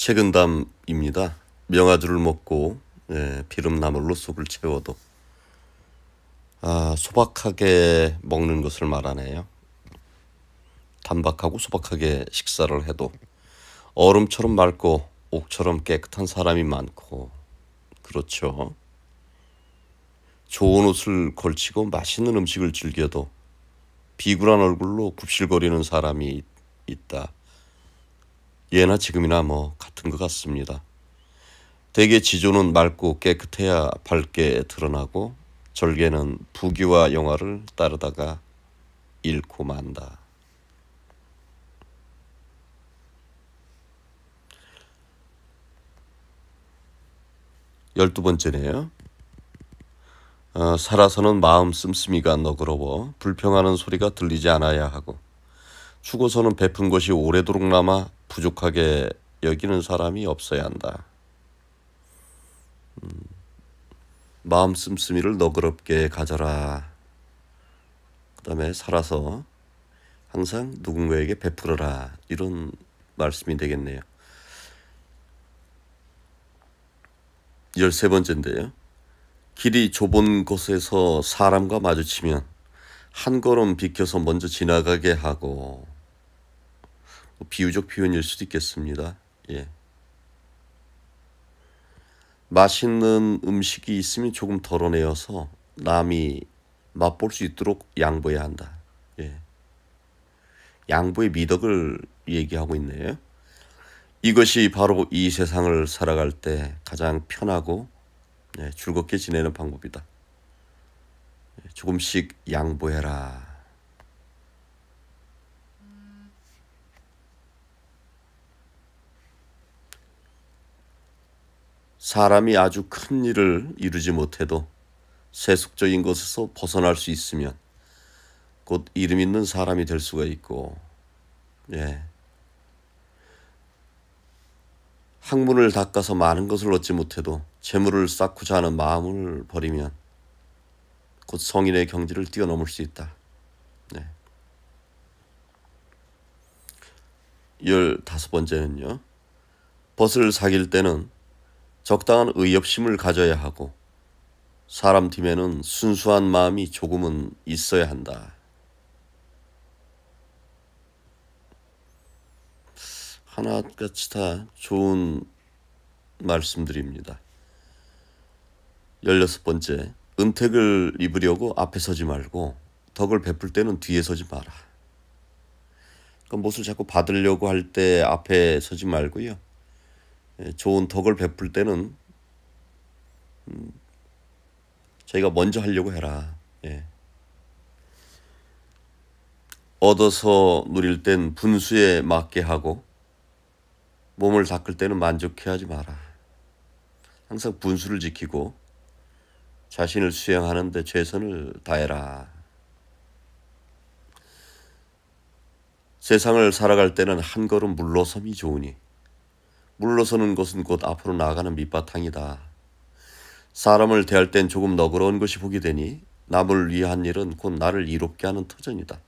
최근담입니다. 명아주를 먹고 예, 비름나물로 속을 채워도 아, 소박하게 먹는 것을 말하네요. 단박하고 소박하게 식사를 해도 얼음처럼 맑고 옥처럼 깨끗한 사람이 많고 그렇죠. 좋은 옷을 걸치고 맛있는 음식을 즐겨도 비굴한 얼굴로 굽실거리는 사람이 있다. 예나 지금이나 뭐 같은 것 같습니다. 대개 지조는 맑고 깨끗해야 밝게 드러나고 절개는 부귀와 영화를 따르다가 잃고 만다. 열두 번째네요. 어, 살아서는 마음 씀씀이가 너그러워 불평하는 소리가 들리지 않아야 하고 죽어서는 베푼 것이 오래도록 남아 부족하게 여기는 사람이 없어야 한다. 음, 마음 씀씀이를 너그럽게 가져라. 그 다음에 살아서 항상 누군가에게 베풀어라. 이런 말씀이 되겠네요. 열세 번째인데요. 길이 좁은 곳에서 사람과 마주치면 한 걸음 비켜서 먼저 지나가게 하고 뭐 비유적 표현일 수도 있겠습니다. 예. 맛있는 음식이 있으면 조금 덜어내어서 남이 맛볼 수 있도록 양보해야 한다. 예. 양보의 미덕을 얘기하고 있네요. 이것이 바로 이 세상을 살아갈 때 가장 편하고 예, 즐겁게 지내는 방법이다. 예, 조금씩 양보해라. 사람이 아주 큰 일을 이루지 못해도 세속적인 것에서 벗어날 수 있으면 곧 이름 있는 사람이 될 수가 있고 예. 학문을 닦아서 많은 것을 얻지 못해도 재물을 쌓고자 하는 마음을 버리면 곧 성인의 경지를 뛰어넘을 수 있다. 네. 열다섯 번째는요. 벗을 사귈 때는 적당한 의협심을 가져야 하고 사람 팀에는 순수한 마음이 조금은 있어야 한다. 하나같이 다 좋은 말씀드립니다. 1 6 번째, 은택을 입으려고 앞에 서지 말고 덕을 베풀 때는 뒤에 서지 마라. 그러니까 무을 자꾸 받으려고 할 때 앞에 서지 말고요. 예, 좋은 덕을 베풀 때는 음, 저희가 먼저 하려고 해라. 예. 얻어서 누릴 땐 분수에 맞게 하고 몸을 닦을 때는 만족해 하지 마라. 항상 분수를 지키고 자신을 수행하는데 최선을 다해라. 세상을 살아갈 때는 한 걸음 물러섬이 좋으니 물러서는 것은 곧 앞으로 나아가는 밑바탕이다. 사람을 대할 땐 조금 너그러운 것이 복이 되니 남을 위한 일은 곧 나를 이롭게 하는 터전이다.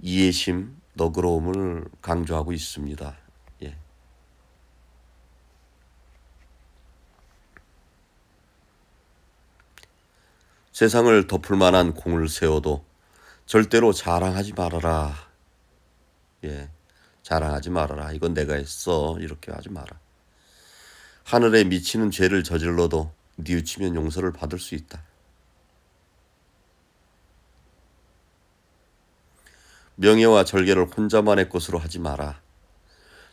이해심, 너그러움을 강조하고 있습니다. 예. 세상을 덮을 만한 공을 세워도 절대로 자랑하지 말아라. 예. 자랑하지 말아라. 이건 내가 했어. 이렇게 하지 마라. 하늘에 미치는 죄를 저질러도 뉘우치면 용서를 받을 수 있다. 명예와 절개를 혼자만의 것으로 하지 마라.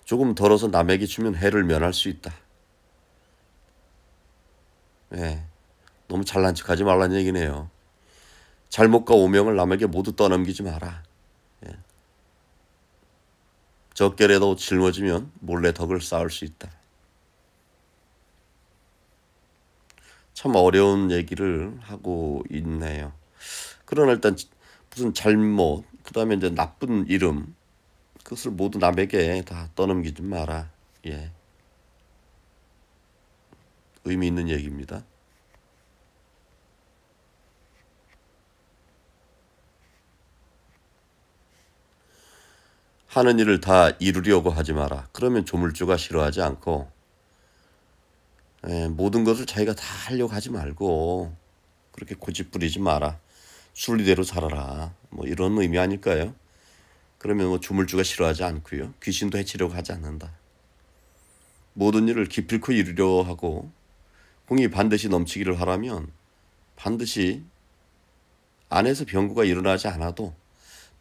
조금 덜어서 남에게 주면 해를 면할 수 있다. 네, 너무 잘난 척하지 말란 얘기네요. 잘못과 오명을 남에게 모두 떠넘기지 마라. 적결에도 짊어지면 몰래 덕을 쌓을 수 있다. 참 어려운 얘기를 하고 있네요. 그러나 일단 무슨 잘못, 그 다음에 이제 나쁜 이름, 그것을 모두 남에게 다 떠넘기지 마라. 예. 의미 있는 얘기입니다. 하는 일을 다 이루려고 하지 마라. 그러면 조물주가 싫어하지 않고 예, 모든 것을 자기가 다 하려고 하지 말고 그렇게 고집부리지 마라. 순리대로 살아라. 뭐 이런 의미 아닐까요? 그러면 뭐 주물주가 싫어하지 않고요. 귀신도 해치려고 하지 않는다. 모든 일을 기필코 이루려 하고 공이 반드시 넘치기를 하라면 반드시 안에서 병구가 일어나지 않아도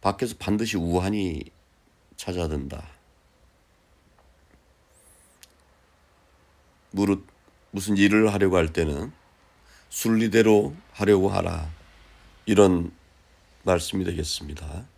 밖에서 반드시 우환이 찾아든다. 무릇 무슨 일을 하려고 할 때는 순리대로 하려고 하라. 이런 말씀이 되겠습니다.